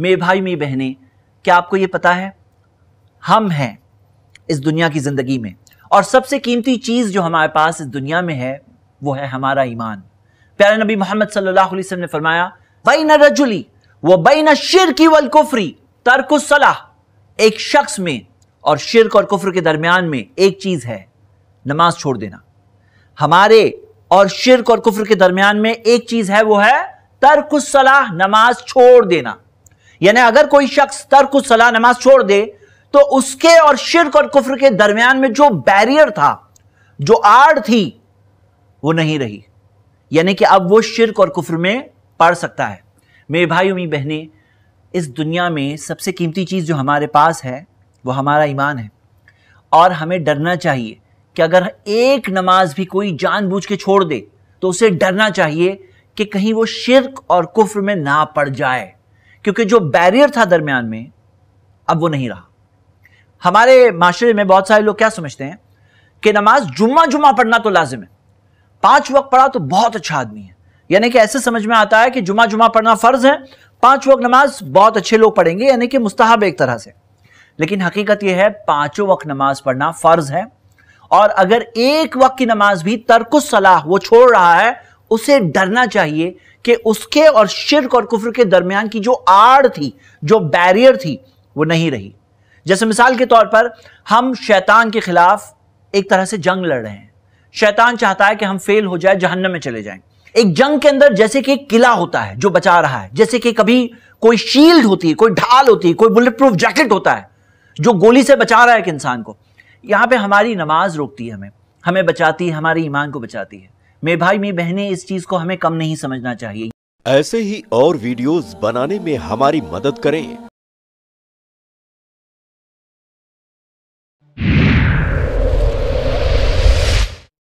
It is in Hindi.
मेरे भाई मेरी बहने क्या आपको ये पता है हम हैं इस दुनिया की ज़िंदगी में और सबसे कीमती चीज़ जो हमारे पास इस दुनिया में है वो है हमारा ईमान प्यारे नबी मोहम्मद सल्लल्लाहु अलैहि वसल्लम ने फरमाया बई न रजुली बई न शिर की वल कुफरी तर्क सलाह एक शख्स में और शिरक और कुफर के दरमियान में एक चीज़ है नमाज छोड़ देना हमारे और शिरक और कुफर के दरमियान में एक चीज़ है वो है तर्क सलाह नमाज छोड़ देना यानी अगर कोई शख्स तर्क सलाह नमाज छोड़ दे तो उसके और शिरक और कुफर के दरमियान में जो बैरियर था जो आड़ थी वो नहीं रही यानी कि अब वो शिरक और कुफर में पढ़ सकता है मेरे भाई मेरी बहनें इस दुनिया में सबसे कीमती चीज़ जो हमारे पास है वो हमारा ईमान है और हमें डरना चाहिए कि अगर एक नमाज भी कोई जानबूझ के छोड़ दे तो उसे डरना चाहिए कि कहीं वो शिरक और कुफर में ना पड़ जाए क्योंकि जो बैरियर था दरमियान में अब वो नहीं रहा हमारे माशरे में बहुत सारे लोग क्या समझते हैं कि नमाज जुम्मा जुम्मा पढ़ना तो लाजिम है पांच वक्त पढ़ा तो बहुत अच्छा आदमी है यानी कि ऐसे समझ में आता है कि जुम्मा जुम्मा पढ़ना फ़र्ज है पांच वक्त नमाज बहुत अच्छे लोग पढ़ेंगे यानी कि मुस्ताहब एक तरह से लेकिन हकीकत यह है पांचों वक्त नमाज पढ़ना फ़र्ज है और अगर एक वक्त की नमाज भी तर्क सलाह वो छोड़ रहा है उसे डरना चाहिए कि उसके और शिरक और कुफर के दरमियान की जो आड़ थी जो बैरियर थी वो नहीं रही जैसे मिसाल के तौर पर हम शैतान के खिलाफ एक तरह से जंग लड़ रहे हैं शैतान चाहता है कि हम फेल हो जाए जहन्नम में चले जाएं एक जंग के अंदर जैसे कि एक किला होता है जो बचा रहा है जैसे कि कभी कोई शील्ड होती है कोई ढाल होती है कोई बुलेट प्रूफ जैकेट होता है जो गोली से बचा रहा है एक इंसान को यहां पे हमारी नमाज रोकती है हमें हमें बचाती है हमारे ईमान को बचाती है मेरे भाई मेरी बहनें इस चीज को हमें कम नहीं समझना चाहिए ऐसे ही और वीडियोस बनाने में हमारी मदद करें